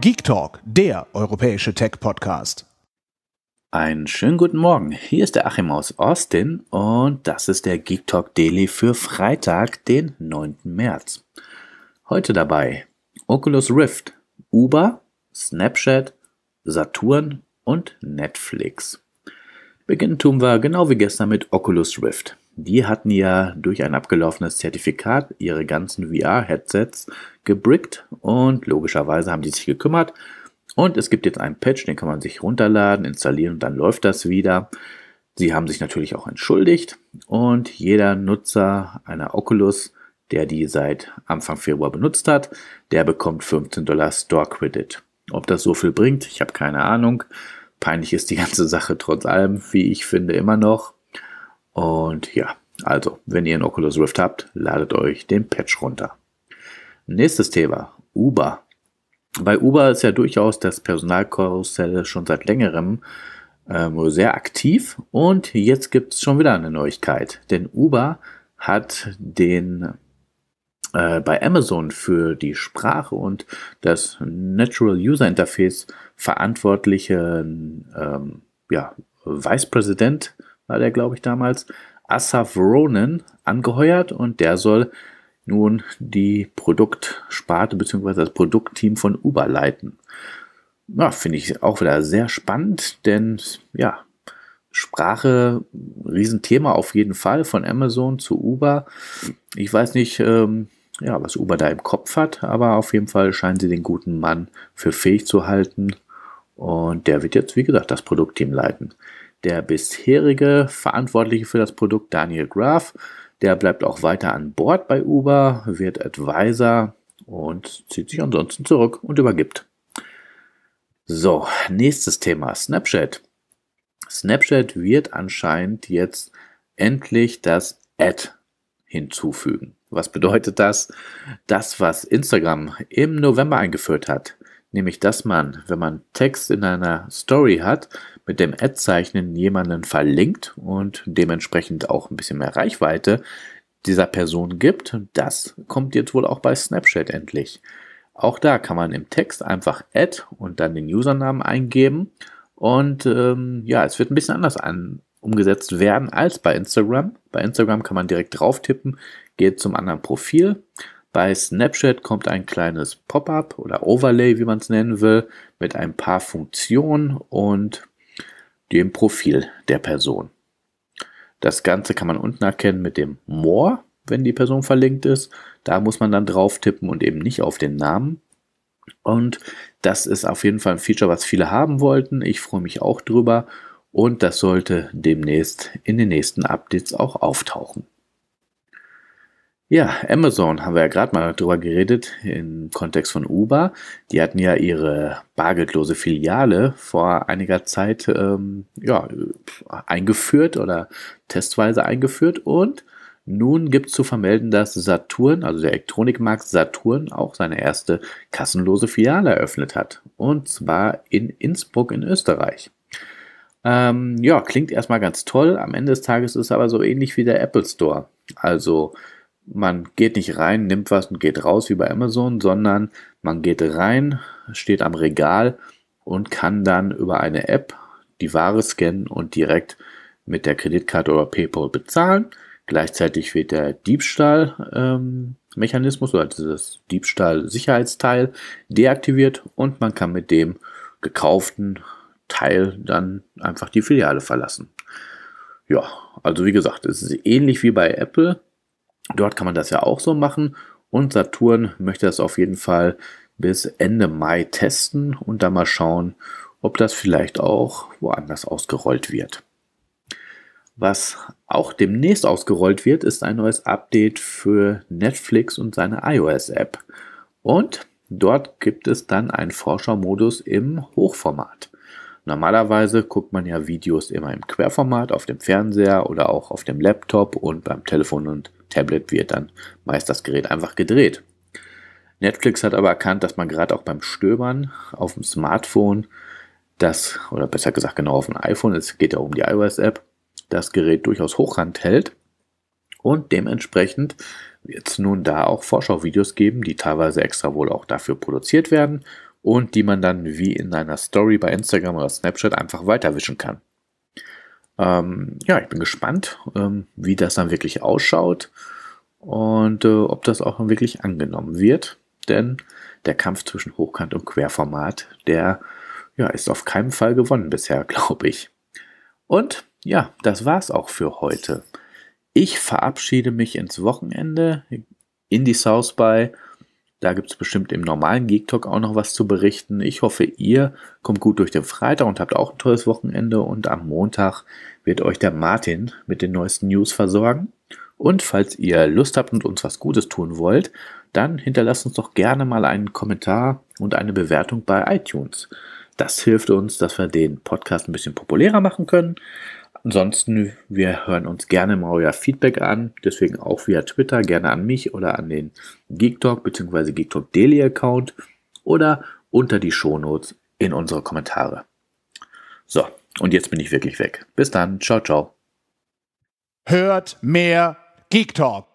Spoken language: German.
Geek Talk, der europäische Tech-Podcast. Einen schönen guten Morgen. Hier ist der Achim aus Austin und das ist der Geek Talk Daily für Freitag, den 9. März. Heute dabei Oculus Rift, Uber, Snapchat, Saturn und Netflix. Beginnen tun wir genau wie gestern mit Oculus Rift. Die hatten ja durch ein abgelaufenes Zertifikat ihre ganzen VR-Headsets gebrickt und logischerweise haben die sich gekümmert. Und es gibt jetzt einen Patch, den kann man sich runterladen, installieren und dann läuft das wieder. Sie haben sich natürlich auch entschuldigt und jeder Nutzer einer Oculus, der die seit Anfang Februar benutzt hat, der bekommt 15 Dollar Store Credit. Ob das so viel bringt, ich habe keine Ahnung. Peinlich ist die ganze Sache trotz allem, wie ich finde, immer noch. Und ja, also, wenn ihr einen Oculus Rift habt, ladet euch den Patch runter. Nächstes Thema, Uber. Bei Uber ist ja durchaus das Personalkarussell schon seit längerem ähm, sehr aktiv und jetzt gibt es schon wieder eine Neuigkeit, denn Uber hat den äh, bei Amazon für die Sprache und das Natural User Interface verantwortlichen ähm, ja, Vice President war der, glaube ich, damals, Asaf Ronan angeheuert und der soll nun die Produktsparte bzw. das Produktteam von Uber leiten. Ja, finde ich auch wieder sehr spannend, denn ja, Sprache, Riesenthema auf jeden Fall von Amazon zu Uber. Ich weiß nicht, ähm, ja, was Uber da im Kopf hat, aber auf jeden Fall scheinen sie den guten Mann für fähig zu halten. Und der wird jetzt, wie gesagt, das Produktteam leiten. Der bisherige Verantwortliche für das Produkt, Daniel Graf, der bleibt auch weiter an Bord bei Uber, wird Advisor und zieht sich ansonsten zurück und übergibt. So, nächstes Thema, Snapchat. Snapchat wird anscheinend jetzt endlich das Ad hinzufügen. Was bedeutet das? Das, was Instagram im November eingeführt hat nämlich dass man, wenn man Text in einer Story hat, mit dem Ad-Zeichen jemanden verlinkt und dementsprechend auch ein bisschen mehr Reichweite dieser Person gibt. Das kommt jetzt wohl auch bei Snapchat endlich. Auch da kann man im Text einfach Ad und dann den Usernamen eingeben. Und ähm, ja, es wird ein bisschen anders an, umgesetzt werden als bei Instagram. Bei Instagram kann man direkt drauf tippen, geht zum anderen Profil, bei Snapchat kommt ein kleines Pop-up oder Overlay, wie man es nennen will, mit ein paar Funktionen und dem Profil der Person. Das Ganze kann man unten erkennen mit dem More, wenn die Person verlinkt ist. Da muss man dann drauf tippen und eben nicht auf den Namen. Und das ist auf jeden Fall ein Feature, was viele haben wollten. Ich freue mich auch drüber. Und das sollte demnächst in den nächsten Updates auch auftauchen. Ja, Amazon haben wir ja gerade mal drüber geredet im Kontext von Uber. Die hatten ja ihre bargeldlose Filiale vor einiger Zeit ähm, ja, eingeführt oder testweise eingeführt und nun gibt es zu vermelden, dass Saturn, also der Elektronikmarkt Saturn, auch seine erste kassenlose Filiale eröffnet hat. Und zwar in Innsbruck in Österreich. Ähm, ja, klingt erstmal ganz toll. Am Ende des Tages ist es aber so ähnlich wie der Apple Store. Also man geht nicht rein, nimmt was und geht raus wie bei Amazon, sondern man geht rein, steht am Regal und kann dann über eine App die Ware scannen und direkt mit der Kreditkarte oder PayPal bezahlen. Gleichzeitig wird der Diebstahlmechanismus ähm, oder dieses Diebstahl-Sicherheitsteil deaktiviert und man kann mit dem gekauften Teil dann einfach die Filiale verlassen. Ja, also wie gesagt, es ist ähnlich wie bei Apple, Dort kann man das ja auch so machen und Saturn möchte das auf jeden Fall bis Ende Mai testen und dann mal schauen, ob das vielleicht auch woanders ausgerollt wird. Was auch demnächst ausgerollt wird, ist ein neues Update für Netflix und seine iOS-App. Und dort gibt es dann einen Forschermodus im Hochformat. Normalerweise guckt man ja Videos immer im Querformat auf dem Fernseher oder auch auf dem Laptop und beim Telefon und Tablet wird dann meist das Gerät einfach gedreht. Netflix hat aber erkannt, dass man gerade auch beim Stöbern auf dem Smartphone das, oder besser gesagt genau auf dem iPhone, es geht ja um die iOS-App, das Gerät durchaus hochkant hält. Und dementsprechend wird es nun da auch Vorschauvideos geben, die teilweise extra wohl auch dafür produziert werden und die man dann wie in einer Story bei Instagram oder Snapchat einfach weiterwischen kann. Ähm, ja, ich bin gespannt, ähm, wie das dann wirklich ausschaut und äh, ob das auch wirklich angenommen wird. Denn der Kampf zwischen Hochkant und Querformat, der ja, ist auf keinen Fall gewonnen bisher, glaube ich. Und ja, das war's auch für heute. Ich verabschiede mich ins Wochenende in die South Bay. Da gibt es bestimmt im normalen Geek Talk auch noch was zu berichten. Ich hoffe, ihr kommt gut durch den Freitag und habt auch ein tolles Wochenende. Und am Montag wird euch der Martin mit den neuesten News versorgen. Und falls ihr Lust habt und uns was Gutes tun wollt, dann hinterlasst uns doch gerne mal einen Kommentar und eine Bewertung bei iTunes. Das hilft uns, dass wir den Podcast ein bisschen populärer machen können Ansonsten, wir hören uns gerne mal euer Feedback an, deswegen auch via Twitter, gerne an mich oder an den GeekTalk bzw. GeekTalk Daily Account oder unter die Shownotes in unsere Kommentare. So, und jetzt bin ich wirklich weg. Bis dann, ciao, ciao. Hört mehr GeekTalk.